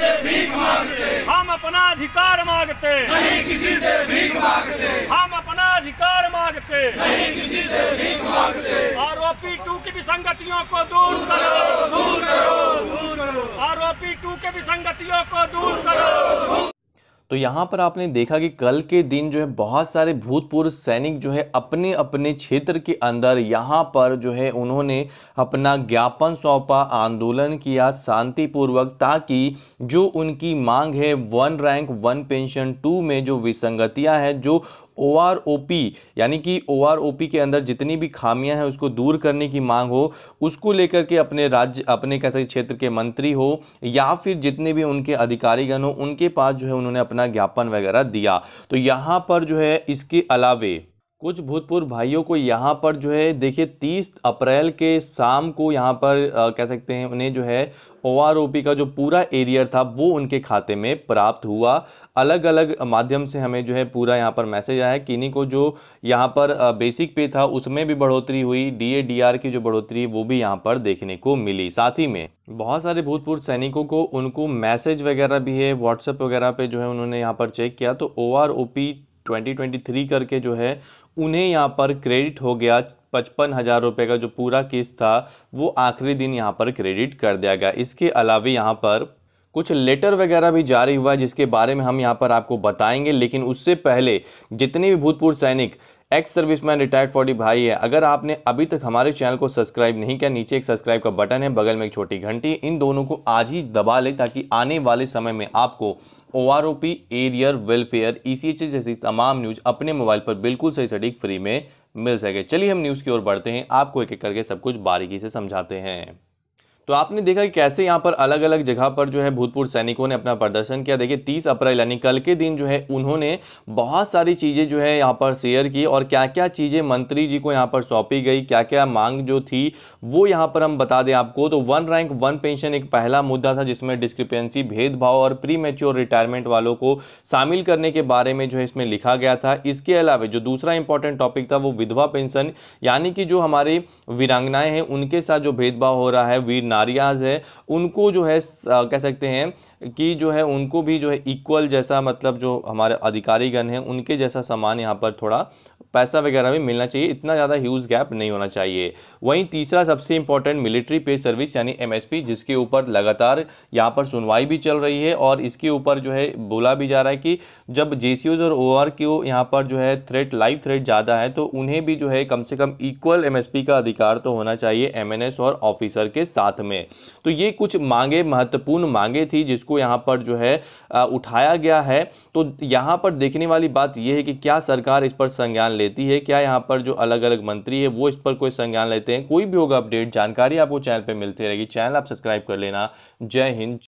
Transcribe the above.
से भीख मांगते हम अपना अधिकार मांगते नहीं किसी से भीख मांगते हम अपना अधिकार मांगते नहीं किसी से भीख मांगते आरोपी टू की विसंगतियों को दूर करो दूर करो दूर करो आरोपी टू के विसंगतियों को दूर करो तो यहाँ पर आपने देखा कि कल के दिन जो है बहुत सारे भूतपूर्व सैनिक जो है अपने अपने क्षेत्र के अंदर यहाँ पर जो है उन्होंने अपना ज्ञापन सौंपा आंदोलन किया शांतिपूर्वक ताकि जो उनकी मांग है one rank one pension two में जो विसंगतियाँ हैं जो ओ आर ओ पी यानी कि ओ आर ओ पी के अंदर जितनी भी खामियां हैं उसको दूर करने की मांग हो उसको लेकर के अपने राज्य अपने कैसे क्षेत्र के मंत्री हो या फिर जितने भी उनके अधिकारीगण हो उनके पास जो है उन्होंने अपना अपना ज्ञापन वगैरह दिया तो यहाँ पर जो है इसके अलावे कुछ भूतपूर्व भाइयों को यहाँ पर जो है देखिए तीस अप्रैल के शाम को यहाँ पर आ, कह सकते हैं उन्हें जो है पी का जो पूरा एरियर था वो उनके खाते में प्राप्त हुआ अलग अलग माध्यम से हमें जो है पूरा यहाँ पर मैसेज आया किन्हीं को जो यहाँ पर बेसिक पे था उसमें भी बढ़ोतरी हुई डी आर की जो बढ़ोतरी वो भी यहाँ पर देखने को मिली साथ ही में बहुत सारे भूतपूर्व सैनिकों को उनको मैसेज वगैरह भी है व्हाट्सएप वगैरह पर जो है उन्होंने यहाँ पर चेक किया तो ओ 2023 करके जो है उन्हें यहाँ पर क्रेडिट हो गया पचपन हज़ार रुपये का जो पूरा किस्त था वो आखिरी दिन यहाँ पर क्रेडिट कर दिया गया इसके अलावा यहाँ पर कुछ लेटर वगैरह भी जारी हुआ है जिसके बारे में हम यहाँ पर आपको बताएंगे लेकिन उससे पहले जितने भी भूतपूर्व सैनिक एक्स सर्विसमैन रिटायर्ड फोर्टी भाई है अगर आपने अभी तक हमारे चैनल को सब्सक्राइब नहीं किया नीचे एक सब्सक्राइब का बटन है बगल में एक छोटी घंटी इन दोनों को आज ही दबा लें ताकि आने वाले समय में आपको O R O P arrear welfare E C H जैसी तमाम न्यूज़ अपने मोबाइल पर बिल्कुल सही सटीक फ्री में मिल सके चलिए हम न्यूज़ की ओर बढ़ते हैं आपको एक एक करके सब कुछ बारीकी से समझाते हैं तो आपने देखा कि कैसे यहाँ पर अलग अलग जगह पर जो है भूतपूर्व सैनिकों ने अपना प्रदर्शन किया देखिए तीस अप्रैल यानी कल के दिन जो है उन्होंने बहुत सारी चीज़ें जो है यहाँ पर शेयर की और क्या क्या चीज़ें मंत्री जी को यहाँ पर सौंपी गई क्या क्या मांग जो थी वो यहाँ पर हम बता दें आपको तो वन रैंक वन पेंशन एक पहला मुद्दा था जिसमें डिस्क्रिपेंसी भेदभाव और प्री रिटायरमेंट वालों को शामिल करने के बारे में जो है इसमें लिखा गया था इसके अलावा जो दूसरा इंपॉर्टेंट टॉपिक था वो विधवा पेंशन यानी कि जो हमारे वीरांगनाएं हैं उनके साथ जो भेदभाव हो रहा है वीर सिनारियाज़ है उनको जो है कह सकते हैं कि जो है उनको भी जो है इक्वल जैसा मतलब जो हमारे अधिकारीगण हैं उनके जैसा सामान यहाँ पर थोड़ा पैसा वगैरह भी मिलना चाहिए इतना ज़्यादा ह्यूज गैप नहीं होना चाहिए वहीं तीसरा सबसे इंपॉर्टेंट मिलिट्री पे सर्विस यानी एमएसपी जिसके ऊपर लगातार यहाँ पर सुनवाई भी चल रही है और इसके ऊपर जो है बोला भी जा रहा है कि जब जे और ओ क्यू यहाँ पर जो है थ्रेट लाइव थ्रेट ज़्यादा है तो उन्हें भी जो है कम से कम इक्वल एम का अधिकार तो होना चाहिए एम और ऑफिसर के साथ में में तो ये कुछ मांगे महत्वपूर्ण मांगे थी जिसको यहाँ पर जो है उठाया गया है तो यहाँ पर देखने वाली बात यह है कि क्या सरकार इस पर संज्ञान लेती है क्या यहाँ पर जो अलग अलग मंत्री है वो इस पर कोई संज्ञान लेते हैं कोई भी होगा अपडेट जानकारी आपको चैनल पर मिलती रहेगी चैनल आप सब्सक्राइब कर लेना जय हिंद